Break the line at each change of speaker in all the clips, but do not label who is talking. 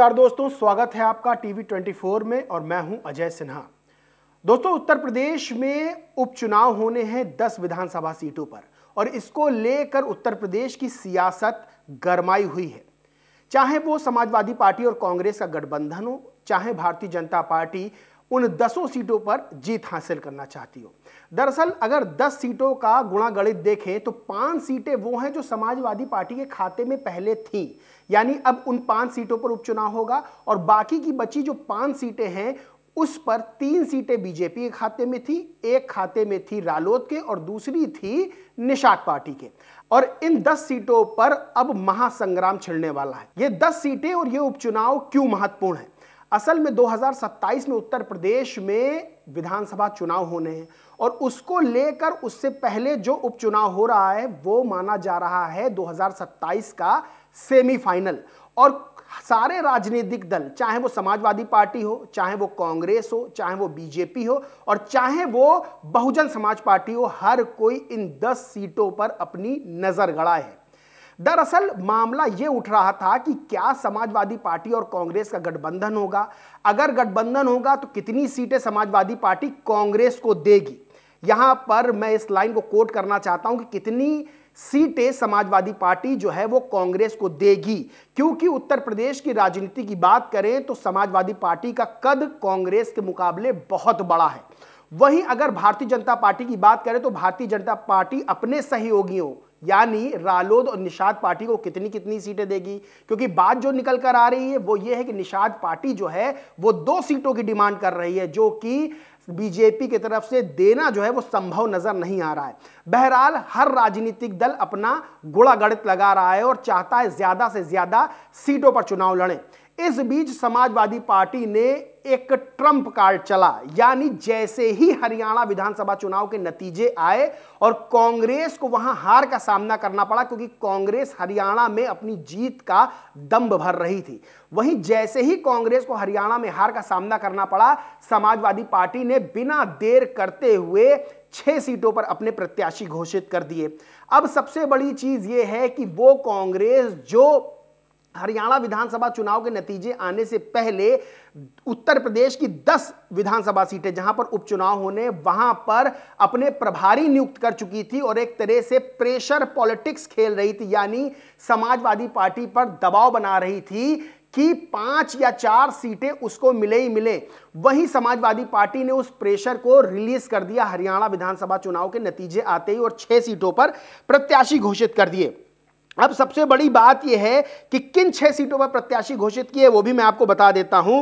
नमस्कार दोस्तों स्वागत है आपका टीवी 24 में और मैं हूं अजय सिन्हा दोस्तों उत्तर प्रदेश में उपचुनाव होने हैं 10 विधानसभा सीटों पर और इसको लेकर उत्तर प्रदेश की सियासत गरमाई हुई है चाहे वो समाजवादी पार्टी और कांग्रेस का गठबंधन हो चाहे भारतीय जनता पार्टी उन दसों सीटों पर जीत हासिल करना चाहती हो दरअसल अगर दस सीटों का गुणागणित देखें तो पांच सीटें वो हैं जो समाजवादी पार्टी के खाते में पहले थी यानी अब उन पांच सीटों पर उपचुनाव होगा और बाकी की बची जो पांच सीटें हैं उस पर तीन सीटें बीजेपी के खाते में थी एक खाते में थी रालोद के और दूसरी थी निषाद पार्टी के और इन दस सीटों पर अब महासंग्राम छिड़ने वाला है ये दस सीटें और ये उपचुनाव क्यों महत्वपूर्ण है असल में 2027 में उत्तर प्रदेश में विधानसभा चुनाव होने हैं और उसको लेकर उससे पहले जो उपचुनाव हो रहा है वो माना जा रहा है 2027 का सेमीफाइनल और सारे राजनीतिक दल चाहे वो समाजवादी पार्टी हो चाहे वो कांग्रेस हो चाहे वो बीजेपी हो और चाहे वो बहुजन समाज पार्टी हो हर कोई इन 10 सीटों पर अपनी नजर गड़ा है दरअसल मामला ये उठ रहा था कि क्या समाजवादी पार्टी और कांग्रेस का गठबंधन होगा अगर गठबंधन होगा तो कितनी सीटें समाजवादी पार्टी कांग्रेस को देगी यहां पर मैं इस लाइन को कोट करना चाहता हूं कि कितनी सीटें समाजवादी पार्टी जो है वो कांग्रेस को देगी क्योंकि उत्तर प्रदेश की राजनीति की बात करें तो समाजवादी पार्टी का कद कांग्रेस के मुकाबले बहुत बड़ा है वहीं अगर भारतीय जनता पार्टी की बात करें तो भारतीय जनता पार्टी अपने सहयोगियों यानी रालोद और निषाद पार्टी को कितनी कितनी सीटें देगी क्योंकि बात जो निकल कर आ रही है वो ये है कि निषाद पार्टी जो है वो दो सीटों की डिमांड कर रही है जो कि बीजेपी की तरफ से देना जो है वो संभव नजर नहीं आ रहा है बहरहाल हर राजनीतिक दल अपना गुड़ा गणित लगा रहा है और चाहता है ज्यादा से ज्यादा सीटों पर चुनाव लड़े इस बीच समाजवादी पार्टी ने एक ट्रंप कार्ड चला यानी जैसे ही हरियाणा विधानसभा चुनाव के नतीजे आए और कांग्रेस को वहां हार का सामना करना पड़ा क्योंकि कांग्रेस हरियाणा में अपनी जीत का दम्ब भर रही थी वहीं जैसे ही कांग्रेस को हरियाणा में हार का सामना करना पड़ा समाजवादी पार्टी ने बिना देर करते हुए छह सीटों पर अपने प्रत्याशी घोषित कर दिए अब सबसे बड़ी चीज यह है कि वो कांग्रेस जो हरियाणा विधानसभा चुनाव के नतीजे आने से पहले उत्तर प्रदेश की 10 विधानसभा सीटें जहां पर उपचुनाव होने वहां पर अपने प्रभारी नियुक्त कर चुकी थी और एक तरह से प्रेशर पॉलिटिक्स खेल रही थी यानी समाजवादी पार्टी पर दबाव बना रही थी कि पांच या चार सीटें उसको मिले ही मिले वही समाजवादी पार्टी ने उस प्रेशर को रिलीज कर दिया हरियाणा विधानसभा चुनाव के नतीजे आते ही और छह सीटों पर प्रत्याशी घोषित कर दिए अब सबसे बड़ी बात यह है कि किन छह सीटों पर प्रत्याशी घोषित किए वो भी मैं आपको बता देता हूं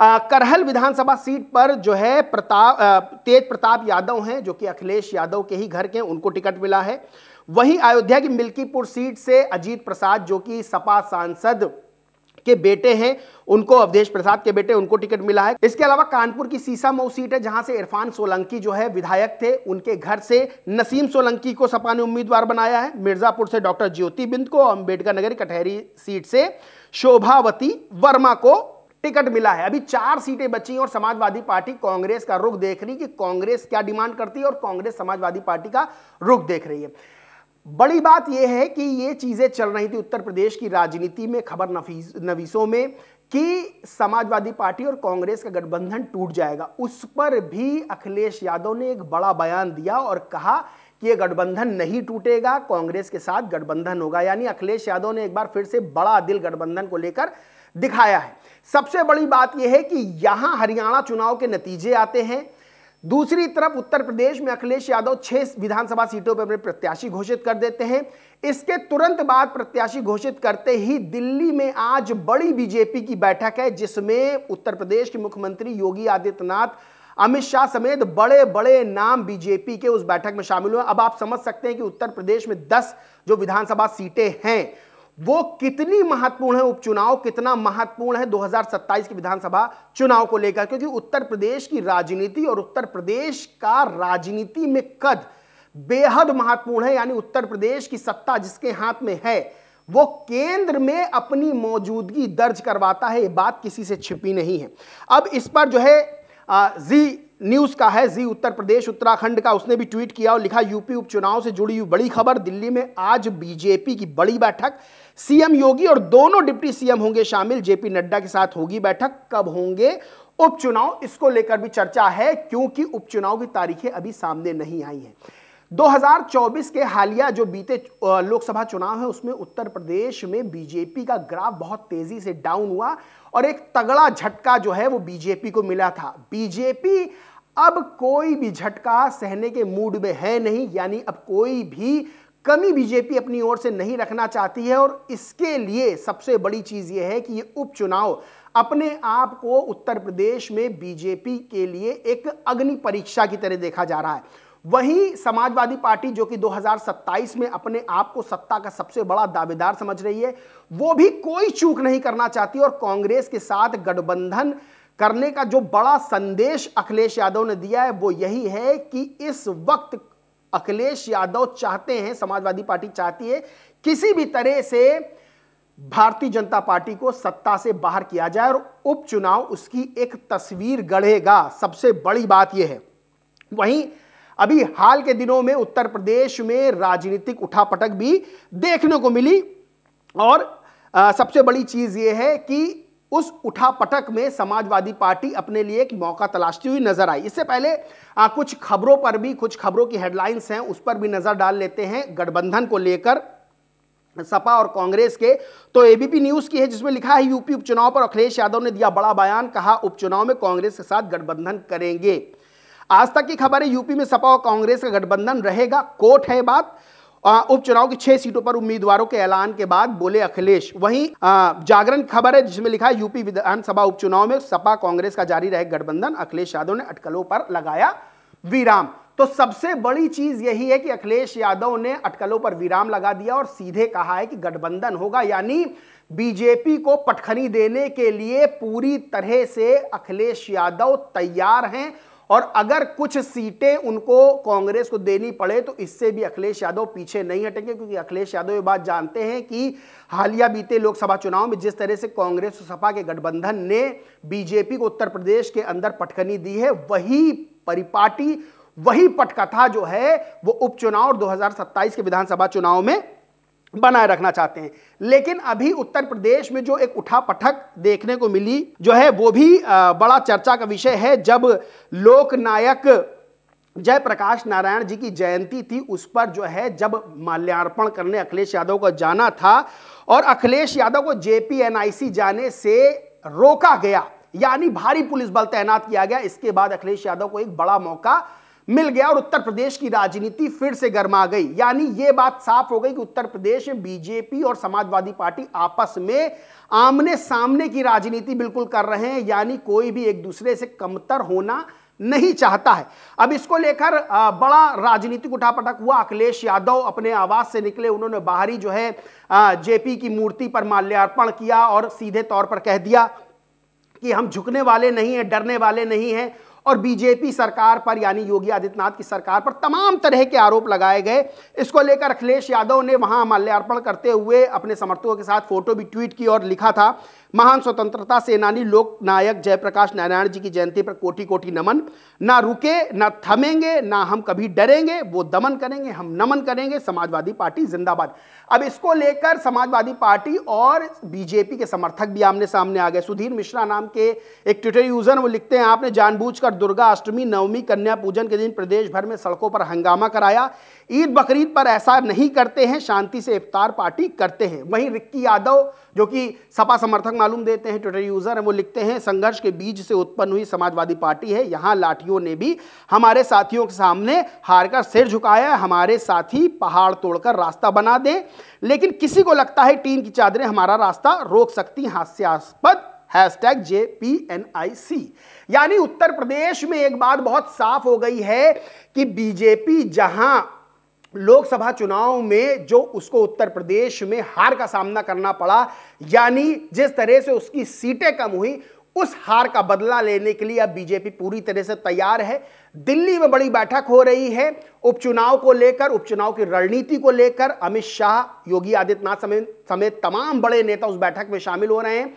आ, करहल विधानसभा सीट पर जो है प्रताप तेज प्रताप यादव हैं जो कि अखिलेश यादव के ही घर के उनको टिकट मिला है वहीं अयोध्या की मिल्कीपुर सीट से अजीत प्रसाद जो कि सपा सांसद के बेटे हैं उनको अवधेश प्रसाद के बेटे उनको टिकट मिला है इसके अलावा कानपुर की सीसा मऊ सीट है जहां से इरफान सोलंकी जो है विधायक थे उनके घर से नसीम सोलंकी को सपा ने उम्मीदवार बनाया है मिर्जापुर से डॉक्टर ज्योति बिंद को अंबेडकर नगर कटहरी सीट से शोभावती वर्मा को टिकट मिला है अभी चार सीटें बची और समाजवादी पार्टी कांग्रेस का रुख देख रही कि कांग्रेस क्या डिमांड करती है और कांग्रेस समाजवादी पार्टी का रुख देख रही है बड़ी बात यह है कि ये चीज़ें चल रही थी उत्तर प्रदेश की राजनीति में खबर नवीसों में कि समाजवादी पार्टी और कांग्रेस का गठबंधन टूट जाएगा उस पर भी अखिलेश यादव ने एक बड़ा बयान दिया और कहा कि यह गठबंधन नहीं टूटेगा कांग्रेस के साथ गठबंधन होगा यानी अखिलेश यादव ने एक बार फिर से बड़ा दिल गठबंधन को लेकर दिखाया है सबसे बड़ी बात यह है कि यहां हरियाणा चुनाव के नतीजे आते हैं दूसरी तरफ उत्तर प्रदेश में अखिलेश यादव छह विधानसभा सीटों पर अपने प्रत्याशी घोषित कर देते हैं इसके तुरंत बाद प्रत्याशी घोषित करते ही दिल्ली में आज बड़ी बीजेपी की बैठक है जिसमें उत्तर प्रदेश के मुख्यमंत्री योगी आदित्यनाथ अमित शाह समेत बड़े बड़े नाम बीजेपी के उस बैठक में शामिल हुए अब आप समझ सकते हैं कि उत्तर प्रदेश में 10 जो विधानसभा सीटें हैं वो कितनी महत्वपूर्ण है उपचुनाव कितना महत्वपूर्ण है 2027 के विधानसभा चुनाव को लेकर क्योंकि उत्तर प्रदेश की राजनीति और उत्तर प्रदेश का राजनीति में कद बेहद महत्वपूर्ण है यानी उत्तर प्रदेश की सत्ता जिसके हाथ में है वो केंद्र में अपनी मौजूदगी दर्ज करवाता है ये बात किसी से छिपी नहीं है अब इस पर जो है जी न्यूज़ का है जी उत्तर प्रदेश उत्तराखंड का उसने भी ट्वीट किया और लिखा यूपी उपचुनाव से जुड़ी हुई बड़ी खबर दिल्ली में आज बीजेपी की बड़ी बैठक सीएम योगी और दोनों डिप्टी सीएम होंगे शामिल जेपी नड्डा के साथ होगी बैठक कब होंगे उपचुनाव इसको लेकर भी चर्चा है क्योंकि उपचुनाव की तारीखें अभी सामने नहीं आई हैं 2024 के हालिया जो बीते लोकसभा चुनाव है उसमें उत्तर प्रदेश में बीजेपी का ग्राफ बहुत तेजी से डाउन हुआ और एक तगड़ा झटका जो है वो बीजेपी को मिला था बीजेपी अब कोई भी झटका सहने के मूड में है नहीं यानी अब कोई भी कमी बीजेपी अपनी ओर से नहीं रखना चाहती है और इसके लिए सबसे बड़ी चीज़ ये है कि ये उपचुनाव अपने आप को उत्तर प्रदेश में बीजेपी के लिए एक अग्नि परीक्षा की तरह देखा जा रहा है वही समाजवादी पार्टी जो कि 2027 में अपने आप को सत्ता का सबसे बड़ा दावेदार समझ रही है वो भी कोई चूक नहीं करना चाहती और कांग्रेस के साथ गठबंधन करने का जो बड़ा संदेश अखिलेश यादव ने दिया है वो यही है कि इस वक्त अखिलेश यादव चाहते हैं समाजवादी पार्टी चाहती है किसी भी तरह से भारतीय जनता पार्टी को सत्ता से बाहर किया जाए और उपचुनाव उसकी एक तस्वीर गढ़ेगा सबसे बड़ी बात यह है वहीं अभी हाल के दिनों में उत्तर प्रदेश में राजनीतिक उठापटक भी देखने को मिली और आ, सबसे बड़ी चीज यह है कि उस उठापटक में समाजवादी पार्टी अपने लिए एक मौका तलाशती हुई नजर आई इससे पहले आ, कुछ खबरों पर भी कुछ खबरों की हेडलाइंस हैं उस पर भी नजर डाल लेते हैं गठबंधन को लेकर सपा और कांग्रेस के तो एबीपी न्यूज की है जिसमें लिखा है यूपी उपचुनाव पर अखिलेश यादव ने दिया बड़ा बयान कहा उपचुनाव में कांग्रेस के साथ गठबंधन करेंगे आज तक की खबर है यूपी में सपा और कांग्रेस का गठबंधन रहेगा कोर्ट है बात उपचुनाव की छह सीटों पर उम्मीदवारों के ऐलान के बाद बोले अखिलेश वहीं जागरण खबर है जिसमें लिखा है यूपी विधानसभा उपचुनाव में सपा कांग्रेस का जारी रहे गठबंधन अखिलेश यादव ने अटकलों पर लगाया विराम तो सबसे बड़ी चीज यही है कि अखिलेश यादव ने अटकलों पर विराम लगा दिया और सीधे कहा है कि गठबंधन होगा यानी बीजेपी को पटखनी देने के लिए पूरी तरह से अखिलेश यादव तैयार हैं और अगर कुछ सीटें उनको कांग्रेस को देनी पड़े तो इससे भी अखिलेश यादव पीछे नहीं हटेंगे क्योंकि अखिलेश यादव ये बात जानते हैं कि हालिया बीते लोकसभा चुनाव में जिस तरह से कांग्रेस और सपा के गठबंधन ने बीजेपी को उत्तर प्रदेश के अंदर पटकनी दी है वही परिपाटी वही पटकथा जो है वो उपचुनाव और 2027 के विधानसभा चुनाव में बनाए रखना चाहते हैं लेकिन अभी उत्तर प्रदेश में जो एक उठा पठक देखने को मिली जो है वो भी बड़ा चर्चा का विषय है जब लोकनायक जयप्रकाश नारायण जी की जयंती थी उस पर जो है जब माल्यार्पण करने अखिलेश यादव को जाना था और अखिलेश यादव को जेपीएनआईसी जाने से रोका गया यानी भारी पुलिस बल तैनात किया गया इसके बाद अखिलेश यादव को एक बड़ा मौका मिल गया और उत्तर प्रदेश की राजनीति फिर से गर्मा गई यानी यह बात साफ हो गई कि उत्तर प्रदेश में बीजेपी और समाजवादी पार्टी आपस में आमने सामने की राजनीति बिल्कुल कर रहे हैं यानी कोई भी एक दूसरे से कमतर होना नहीं चाहता है अब इसको लेकर बड़ा राजनीतिक उठापटक हुआ अखिलेश यादव अपने आवास से निकले उन्होंने बाहरी जो है जेपी की मूर्ति पर माल्यार्पण किया और सीधे तौर पर कह दिया कि हम झुकने वाले नहीं हैं डरने वाले नहीं हैं और बीजेपी सरकार पर यानी योगी आदित्यनाथ की सरकार पर तमाम तरह के आरोप लगाए गए इसको लेकर अखिलेश यादव ने वहां माल्यार्पण करते हुए अपने समर्थकों के साथ फोटो भी ट्वीट की और लिखा था महान स्वतंत्रता सेनानी लोकनायक जयप्रकाश नारायण जी की जयंती पर कोटि कोटि नमन ना रुके ना थमेंगे ना हम कभी डरेंगे वो दमन करेंगे हम नमन करेंगे समाजवादी पार्टी जिंदाबाद अब इसको लेकर समाजवादी पार्टी और बीजेपी के समर्थक भी आमने सामने आ गए सुधीर मिश्रा नाम के एक ट्विटर यूजर वो लिखते हैं आपने जानबूझ दुर्गा अष्टमी नवमी कन्या पूजन के दिन प्रदेश भर में सड़कों पर हंगामा कराया ईद बकरीद पर ऐसा नहीं करते हैं शांति से इफ्तार पार्टी करते हैं वहीं रिक्की यादव जो कि सपा समर्थक मालूम देते हैं ट्विटर यूज़र हैं वो लिखते हैं संघर्ष के बीज से उत्पन्न हुई समाजवादी पार्टी है यहाँ लाठियों ने भी हमारे साथियों के सामने हार कर सिर झुकाया हमारे साथी पहाड़ तोड़कर रास्ता बना दें लेकिन किसी को लगता है टीम की चादरें हमारा रास्ता रोक सकती हास्यास्पद hashtag J P N I C यानी उत्तर प्रदेश में एक बात बहुत साफ हो गई है कि बीजेपी जहां लोकसभा चुनाव में जो उसको उत्तर प्रदेश में हार का सामना करना पड़ा यानी जिस तरह से उसकी सीटें कम हुई उस हार का बदला लेने के लिए अब बीजेपी पूरी तरह से तैयार है दिल्ली में बड़ी बैठक हो रही है उपचुनाव को लेकर उपचुनाव की रणनीति को लेकर अमित शाह योगी आदित्यनाथ समेत समेत तमाम बड़े नेता उस बैठक में शामिल हो रहे हैं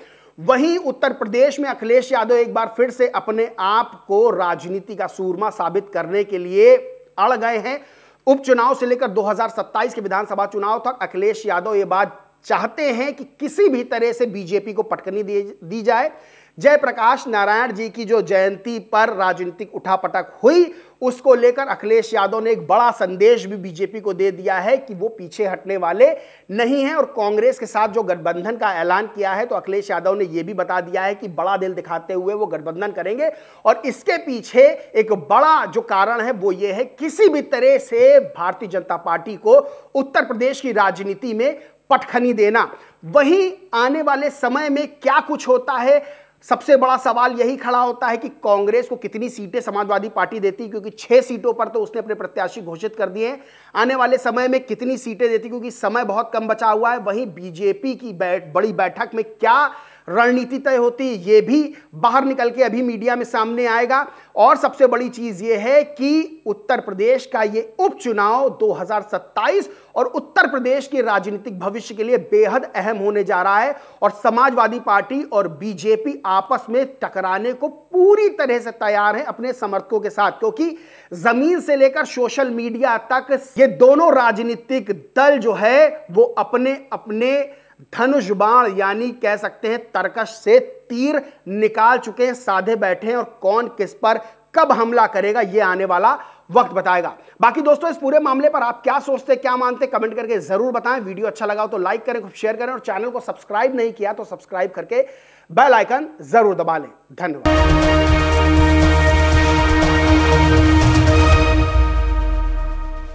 वहीं उत्तर प्रदेश में अखिलेश यादव एक बार फिर से अपने आप को राजनीति का सूरमा साबित करने के लिए अड़ गए हैं उपचुनाव से लेकर 2027 के विधानसभा चुनाव तक अखिलेश यादव ये बात चाहते हैं कि किसी भी तरह से बीजेपी को पटकनी दी जाए जयप्रकाश नारायण जी की जो जयंती पर राजनीतिक उठापटक हुई उसको लेकर अखिलेश यादव ने एक बड़ा संदेश भी बीजेपी को दे दिया है कि वो पीछे हटने वाले नहीं हैं और कांग्रेस के साथ जो गठबंधन का ऐलान किया है तो अखिलेश यादव ने यह भी बता दिया है कि बड़ा दिल दिखाते हुए वो गठबंधन करेंगे और इसके पीछे एक बड़ा जो कारण है वो ये है किसी भी तरह से भारतीय जनता पार्टी को उत्तर प्रदेश की राजनीति में पटखनी देना वहीं आने वाले समय में क्या कुछ होता है सबसे बड़ा सवाल यही खड़ा होता है कि कांग्रेस को कितनी सीटें समाजवादी पार्टी देती क्योंकि छह सीटों पर तो उसने अपने प्रत्याशी घोषित कर दिए आने वाले समय में कितनी सीटें देती क्योंकि समय बहुत कम बचा हुआ है वहीं बीजेपी की बैठ बड़ी बैठक में क्या रणनीति तय होती ये भी बाहर निकल के अभी मीडिया में सामने आएगा और सबसे बड़ी चीज ये है कि उत्तर प्रदेश का ये उपचुनाव 2027 और उत्तर प्रदेश के राजनीतिक भविष्य के लिए बेहद अहम होने जा रहा है और समाजवादी पार्टी और बीजेपी आपस में टकराने को पूरी तरह से तैयार है अपने समर्थकों के साथ क्योंकि जमीन से लेकर सोशल मीडिया तक ये दोनों राजनीतिक दल जो है वो अपने अपने धनुष बाण यानी कह सकते हैं तर्कश से तीर निकाल चुके हैं साधे बैठे हैं और कौन किस पर कब हमला करेगा यह आने वाला वक्त बताएगा बाकी दोस्तों इस पूरे मामले पर आप क्या सोचते क्या मानते कमेंट करके जरूर बताएं वीडियो अच्छा लगा हो तो लाइक करें खूब शेयर करें और चैनल को सब्सक्राइब नहीं किया तो सब्सक्राइब करके बेल आइकन जरूर दबा लें धन्यवाद